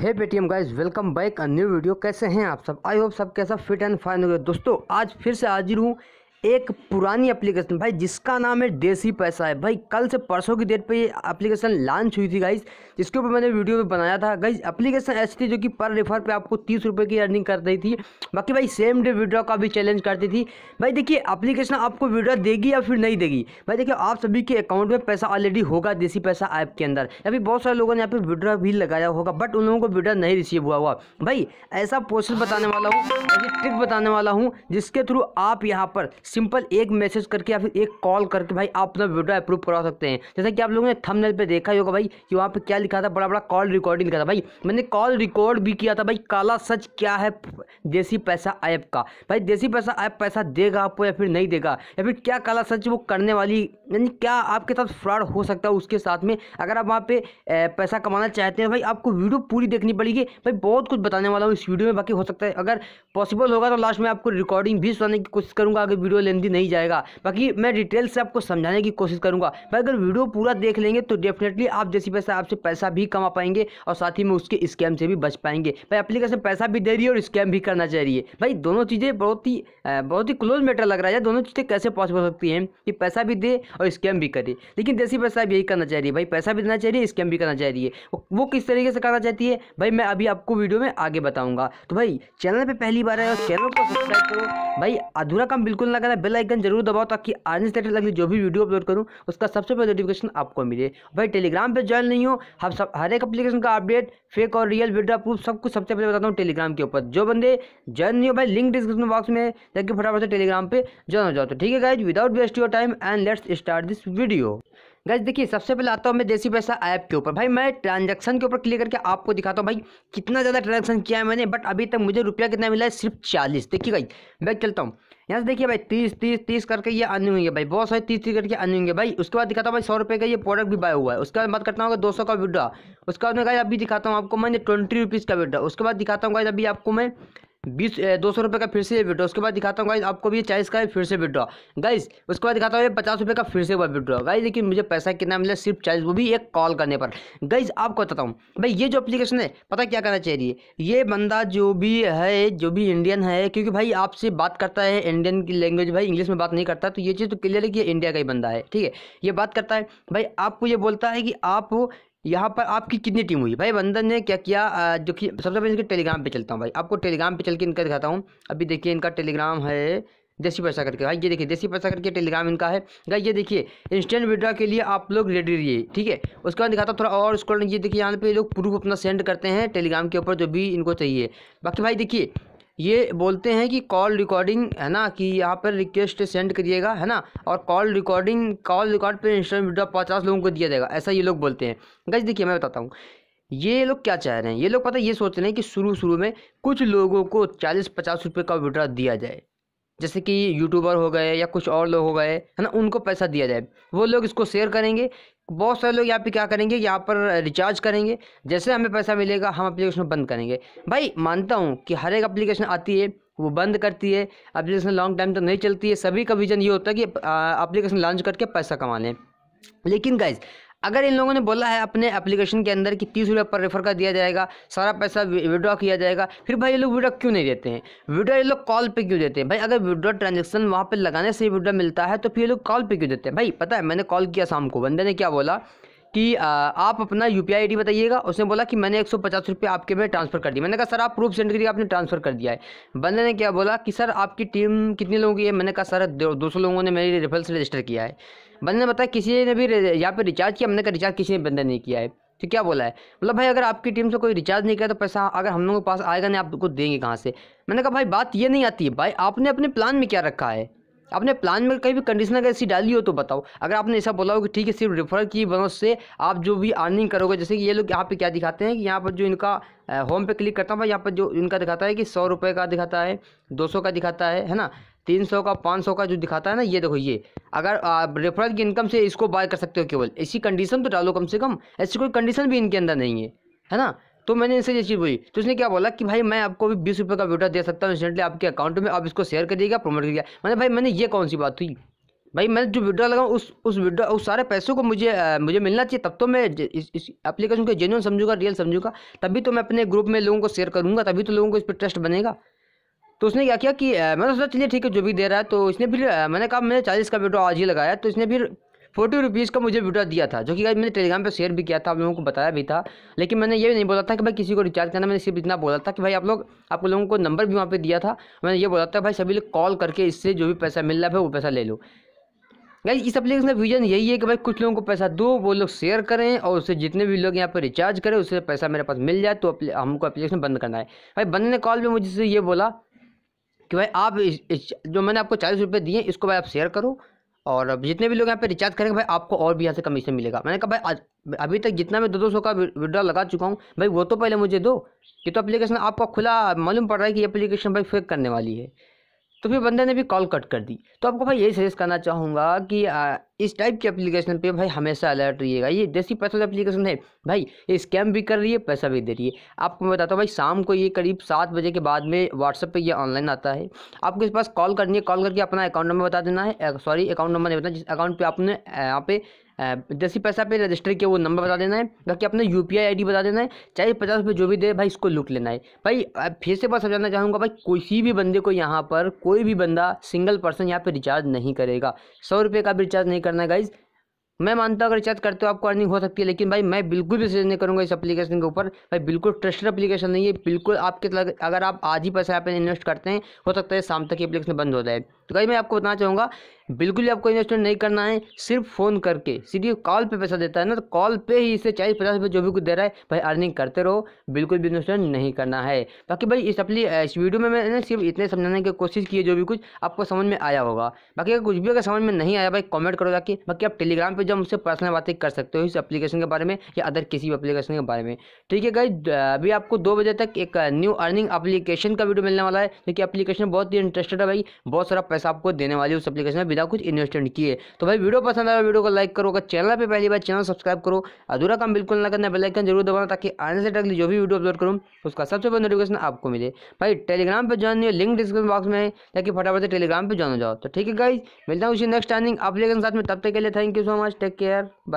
hey Paytm guys welcome back a new video कैसे हैं आप सब आई होप सब कैसा फिट एंड फाइन हो गए दोस्तों आज फिर से हाजिर हूँ एक पुरानी एप्लीकेशन भाई जिसका नाम है देसी पैसा है भाई कल से परसों की डेट पे ये एप्लीकेशन लॉन्च हुई थी गाइज जिसके ऊपर मैंने वीडियो भी बनाया था गाइज एप्लीकेशन ऐसी थी जो कि पर रेफर पे आपको तीस रुपये की अर्निंग कर रही थी बाकी भाई सेम डे विड्रॉ का भी चैलेंज करती थी भाई देखिए अप्लीकेशन आपको विड्रॉ देगी या फिर नहीं देगी भाई देखिए आप सभी के अकाउंट में पैसा ऑलरेडी होगा देसी पैसा ऐप के अंदर या फिर बहुत सारे लोगों ने यहाँ पर विड्रॉ भी लगाया होगा बट उन लोगों को विड्रॉ नहीं रिसीव हुआ हुआ भाई ऐसा प्रोसेस बताने वाला हूँ ट्रिक बताने वाला हूँ जिसके थ्रू आप यहाँ पर सिंपल एक मैसेज करके या फिर एक कॉल करके भाई आप अपना वीडियो अप्रूव करवा सकते हैं जैसा कि आप लोगों ने थंबनेल पे देखा ही होगा भाई कि वहाँ पे क्या लिखा था बड़ा बड़ा कॉल रिकॉर्डिंग लिखा था भाई मैंने कॉल रिकॉर्ड भी किया था भाई काला सच क्या है देसी पैसा ऐप का भाई देसी पैसा ऐप पैसा देगा आपको या फिर नहीं देगा या फिर क्या काला सच वो करने वाली यानी क्या आपके साथ फ्रॉड हो सकता है उसके साथ में अगर आप वहाँ पे पैसा कमाना चाहते हैं भाई आपको वीडियो पूरी देखनी पड़ेगी भाई बहुत कुछ बताने वाला हूँ इस वीडियो में बाकी हो सकता है अगर पॉसिबल होगा तो लास्ट में आपको रिकॉर्डिंग भी सुनाने की कोशिश करूँगा अगर वीडियो लेंदी नहीं जाएगा बाकी मैं डिटेल से आपको समझाने की कोशिश करूंगा भाई अगर वीडियो पूरा देख लेंगे तो डेफिनेटली आप जैसी पैसा आपसे पैसा भी कमा पाएंगे और साथ ही में उसके स्कैम से भी बच पाएंगे भाई अप्लीकेशन पैसा भी दे रही है और स्कैम भी करना चाह रही है भाई दोनों चीज़ें बहुत ही बहुत ही क्लोज मैटर लग रहा है दोनों चीज़ें कैसे पॉसिबल हो सकती हैं कि पैसा भी दे और स्कैम भी करे लेकिन जैसी पैसा यही करना चाह रही है भाई पैसा भी देना चाहिए स्कैम भी करना चाहिए वो किस तरीके से करना चाहती है भाई मैं अभी आपको वीडियो में आगे बताऊँगा तो भाई चैनल पर पहली बार है और चैनल को सब्सक्राइब करो भाई अधूरा काम बिल्कुल लगा लगा करें बेल आइकन जरूर दबाओ ताकि आने से लगे जो भी वीडियो अपलोड करूँ उसका सबसे पहले नोटिफिकेशन आपको मिले भाई टेलीग्राम पर ज्वाइन नहीं हो हम सब हर एक अपलीकेशन का अपडेट फेक और रियल विड्रा प्रूफ सब कुछ सबसे पहले बताता हूँ टेलीग्राम के ऊपर जो बंदे ज्वाइन नहीं हो भाई लिंक डिस्क्रिप्शन बॉक्स में जाकर फटाफट से टेलीग्राम पर ज्वाइन हो जाओ तो ठीक है guys without waste your time and let's start this video guys देखिए सबसे पहले आता हूँ मैं देसी पैसा ऐप के ऊपर भाई मैं ट्रांजैक्शन के ऊपर क्लिक करके आपको दिखाता हूँ भाई कितना ज़्यादा ट्रांजैक्शन किया है मैंने बट अभी तक मुझे रुपया कितना मिला है सिर्फ चालीस देखिए भाई मैं चलता हूँ यहाँ से देखिए भाई तीस तीस तीस करके ये अर्निंग हुई भाई बहुत सारे तीस तीस करके आने हुई भाई उसके बाद दिखाता हूँ भाई सौ रुपये का ये प्रोडक्ट भी बाय हुआ है उसके बाद बात करता हूँ दो सौ का विड्रा उसके बाद मैं कहा अभी दिखाता हूँ आपको मैंने ट्वेंटी रुपीज़ का विड्रा उसके बाद दिखाता हूँ गाइज अभी आपको मैं बीस दो सौ रुपये का फिर से विड्रॉ उसके बाद दिखाता हूँ गाइज आपको भी ये चालीस का फिर से विड्रॉ गाइज उसके बाद दिखाता हूँ ये पचास रुपये का फिर से विड्रॉ गाइज लेकिन मुझे पैसा कितना मिला सिर्फ चालीस वो भी एक कॉल करने पर गाइज आपको बताता हूँ भाई ये जो अपलीकेशन है पता क्या करना चाहिए ये बंदा जो भी है जो भी इंडियन है क्योंकि भाई आपसे बात करता है इंडियन की लैंग्वेज भाई इंग्लिश में बात नहीं करता तो ये चीज़ तो क्लियर है कि ये इंडिया का ही बंदा है ठीक है ये बात करता है भाई आपको ये बोलता है कि आप यहाँ पर आपकी कितनी टीम हुई भाई बंदन ने क्या किया जो कि सबसे पहले इनके टेलीग्राम पे चलता हूँ भाई आपको टेलीग्राम पे चल के इनका दिखाता हूँ अभी देखिए इनका टेलीग्राम है देसी पैसा करके भाई ये देखिए देसी पैसा करके टेलीग्राम इनका है भाई ये देखिए इंस्टेंट विड्रा के लिए आप लोग रेडी रहिए ठीक है उसके बाद दिखाता हूँ थोड़ा और उसको ये देखिए यहाँ पे लोग प्रूफ अपना सेंड करते हैं टेलीग्राम के ऊपर जो भी इनको चाहिए बाकी भाई देखिए ये बोलते हैं कि कॉल रिकॉर्डिंग है ना कि यहाँ पर रिक्वेस्ट सेंड करिएगा है ना और कॉल रिकॉर्डिंग कॉल रिकॉर्ड पर इंस्टेंट वीडियो पचास लोगों को दिया जाएगा ऐसा ये लोग बोलते हैं गज देखिए मैं बताता हूँ ये लोग क्या चाह रहे हैं ये लोग पता ये सोच रहे हैं कि शुरू शुरू में कुछ लोगों को चालीस पचास रुपये का विड्रा दिया जाए जैसे कि यूट्यूबर हो गए या कुछ और लोग हो गए है ना उनको पैसा दिया जाए वो लोग इसको शेयर करेंगे बहुत सारे लोग यहाँ पे क्या करेंगे यहाँ पर रिचार्ज करेंगे जैसे हमें पैसा मिलेगा हम एप्लीकेशन बंद करेंगे भाई मानता हूँ कि हर एक एप्लीकेशन आती है वो बंद करती है एप्लीकेशन लॉन्ग टाइम तक नहीं चलती है सभी का विजन ये होता है कि एप्लीकेशन लॉन्च करके पैसा कमा लें लेकिन गाइज अगर इन लोगों ने बोला है अपने एप्लीकेशन के अंदर कि तीस रुपये पर रेफर का दिया जाएगा सारा पैसा विड्रॉ किया जाएगा फिर भाई ये लोग विड्रॉ क्यों नहीं देते हैं विड्रॉ ये लोग कॉल पे क्यों देते हैं भाई अगर विड्रॉ ट्रांजेक्शन वहाँ पर लगाने से विड्रॉ मिलता है तो फिर ये लोग कॉल पे क्यों देते हैं भाई पता है मैंने कॉल किया शाम को बंदे ने क्या बोला कि आप अपना यू पी आई बताइएगा उसने बोला कि मैंने एक सौ पचास रुपये आपके में ट्रांसफ़र कर दिया मैंने कहा सर आप प्रूफ सेंड करिए आपने ट्रांसफ़र कर दिया है बंदे ने क्या बोला कि सर आपकी टीम कितने लोगों की है मैंने कहा सर दो सौ लोगों ने मेरी रेफरेंस से रजिस्टर किया है बंदे ने बताया किसी ने भी यहाँ पर रिचार्ज किया मैंने कहा रिचार्ज किसी ने बंदे नहीं किया है तो क्या बोला है मतलब भाई अगर आपकी टीम से कोई रिचार्ज नहीं किया तो पैसा अगर हम लोगों के पास आएगा नहीं आपको देंगे कहाँ से मैंने कहा भाई बात ये नहीं आती है भाई आपने अपने प्लान में क्या रखा है आपने प्लान में कहीं भी कंडीशनर ऐसी डाली हो तो बताओ अगर आपने ऐसा बोला हो कि ठीक है सिर्फ रेफर की बनो से आप जो भी अर्निंग करोगे जैसे कि ये लोग यहाँ पे क्या दिखाते हैं कि यहाँ पर जो इनका होम पे क्लिक करता हूँ यहाँ पर जो इनका दिखाता है कि सौ रुपये का दिखाता है दो सौ का दिखाता है है ना तीन सौ का पाँच सौ का जो दिखाता है ना ये देखो ये अगर आप रेफरल की इनकम से इसको बाय कर सकते हो केवल ऐसी कंडीशन तो डालो कम से कम ऐसी कोई कंडीशन भी इनके अंदर नहीं है है ना तो मैंने इनसे ये चीज़ बोली तो उसने क्या बोला कि भाई मैं आपको भी बीस रुपये का वीडियो दे सकता हूँ इंस्टेंटली आपके अकाउंट में आप इसको शेयर करिएगा प्रमोट करिएगा मैंने भाई मैंने ये कौन सी बात हुई भाई मैंने जो वीडियो लगाऊँ उस उस वीडियो उस सारे पैसों को मुझे आ, मुझे मिलना चाहिए तब तो मैं इस एप्लीकेशन को जेन्यून समझूंगा रियल समझूंगा तभी तो मैं अपने ग्रुप में लोगों को शेयर करूंगा तभी तो लोगों को इस पर ट्रस्ट बनेगा तो उसने क्या किया कि मैंने सोचा चलिए ठीक है जो भी दे रहा है तो इसने फिर मैंने कहा मैंने चालीस का वीडियो आज ही लगाया तो इसने फिर फोर्टी रुपीज़ का मुझे वीडियो दिया था जो कि मैंने टेलीग्राम पर शेयर भी किया था आप लोगों को बताया भी था लेकिन मैंने ये नहीं बोला था कि भाई किसी को रिचार्ज करना मैंने सिर्फ इतना बोला था कि भाई आप लोग आप लोगों को नंबर भी वहाँ पर दिया था मैंने ये बोला था भाई सभी लोग कॉल करके इससे जो भी पैसा मिल रहा है वो पैसा ले लो भाई इस एप्लीकेशन का विजन यही है कि भाई कुछ लोगों को पैसा दो वो लोग शेयर करें और उससे जितने भी लोग यहाँ पर रिचार्ज करें उससे पैसा मेरे पास मिल जाए तो हमको एप्लीकेशन बंद करना है भाई बंद ने कॉल में मुझसे ये बोला कि भाई आप इस, इस, जो मैंने आपको चालीस रुपये दिए इसको भाई आप शेयर करो और जितने भी लोग यहाँ पे रिचार्ज करेंगे भाई आपको और भी यहाँ से कमीशन मिलेगा मैंने कहा भाई आज अभी तक जितना मैं दो दो सौ का विड्रॉ लगा चुका हूँ भाई वो तो पहले मुझे दो ये तो एप्लीकेशन आपका खुला मालूम पड़ रहा है कि एप्लीकेशन भाई फेक करने वाली है तो फिर बंदे ने भी कॉल कट कर दी तो आपको भाई यही सजेस्ट करना चाहूँगा कि आ, इस टाइप की एप्लीकेशन पे भाई हमेशा अलर्ट रहिएगा ये देसी पैथल एप्लीकेशन है भाई ये स्कैम भी कर रही है पैसा भी दे रही है आपको मैं बताता हूँ भाई शाम को ये करीब सात बजे के बाद में व्हाट्सअप पे ये ऑनलाइन आता है आपके पास कॉल करनी है कॉल करके अपना अकाउंट नंबर बता देना है सॉरी अकाउंट नंबर नहीं बताना जिस अकाउंट पर आपने यहाँ पे जैसे पैसा पे रजिस्टर किया वो नंबर बता देना है बाकी अपना यू पी आई बता देना है चाहे पचास रुपये जो भी दे भाई इसको लुट लेना है भाई फिर से बात समझाना चाहूँगा भाई किसी भी बंदे को यहाँ पर कोई भी बंदा सिंगल पर्सन यहाँ पर रिचार्ज नहीं करेगा सौ रुपये का भी रिचार्ज नहीं करना है गाइज़ मैं मानता हूँ अगर रिचार्ज करते हो आपको अर्निंग हो सकती है लेकिन भाई मैं बिल्कुल भी सजेस्ट नहीं करूँगा इस एप्लीकेशन के ऊपर भाई बिल्कुल ट्रस्टेड एप्लीकेशन नहीं है बिल्कुल आपके अगर आप आज ही पैसा यहाँ पर इन्वेस्ट करते हैं हो सकता है शाम तक ये एप्लीकेशन बंद हो जाए तो भाई मैं आपको बताना चाहूँगा बिल्कुल भी आपको इन्वेस्टमेंट नहीं करना है सिर्फ फ़ोन करके सीधे कॉल पे पैसा देता है ना तो कॉल पे ही इसे चालीस पचास रुपये जो भी कुछ दे रहा है भाई अर्निंग करते रहो बिल्कुल भी इन्वेस्टमेंट नहीं करना है बाकी भाई इस अपनी इस वीडियो में मैंने सिर्फ इतने समझाने की कोशिश की है जो भी कुछ आपको समझ में आया होगा बाकी अगर कुछ भी अगर समझ में नहीं आया भाई कॉमेंट करो जाके बाकी आप टेलीग्राम पर जब मुझसे पर्सनल बातें कर सकते हो इस अपलीकेशन के बारे में या अदर किसी भी अपलीकेशन के बारे में ठीक है भाई अभी आपको दो बजे तक एक न्यू अर्निंग अपलीकेशन का वीडियो मिलने वाला है क्योंकि अपलीकेशन बहुत ही इंटरेस्टेड है भाई बहुत सारा पैसा आपको देने वाली है उस अपलीकेशन में बिना कुछ इन्वेस्टमेंट किए तो भाई वीडियो पसंद आया वीडियो को लाइक करो अगर चैनल पर पहली बार चैनल सब्सक्राइब करो अधूरा काम बिल्कुल ना करना बेलाइकन जरूर दबाना ताकि आने से टकली जो भी वीडियो अपलोड करूँ उसका सबसे पहले नोटिफिकेशन आपको मिले भाई टेलीग्राम पर ज्वाइन लिंक डिस्क्रिप्शन बॉक्स में है ताकि फटाफट से टेलीग्राम पर ज्वाइन हो जाओ तो ठीक है गाइज मिलता हूँ उसी नेक्स्ट टाइमिंग आप लेकिन साथ में तब तक के लिए thank you so much take care bye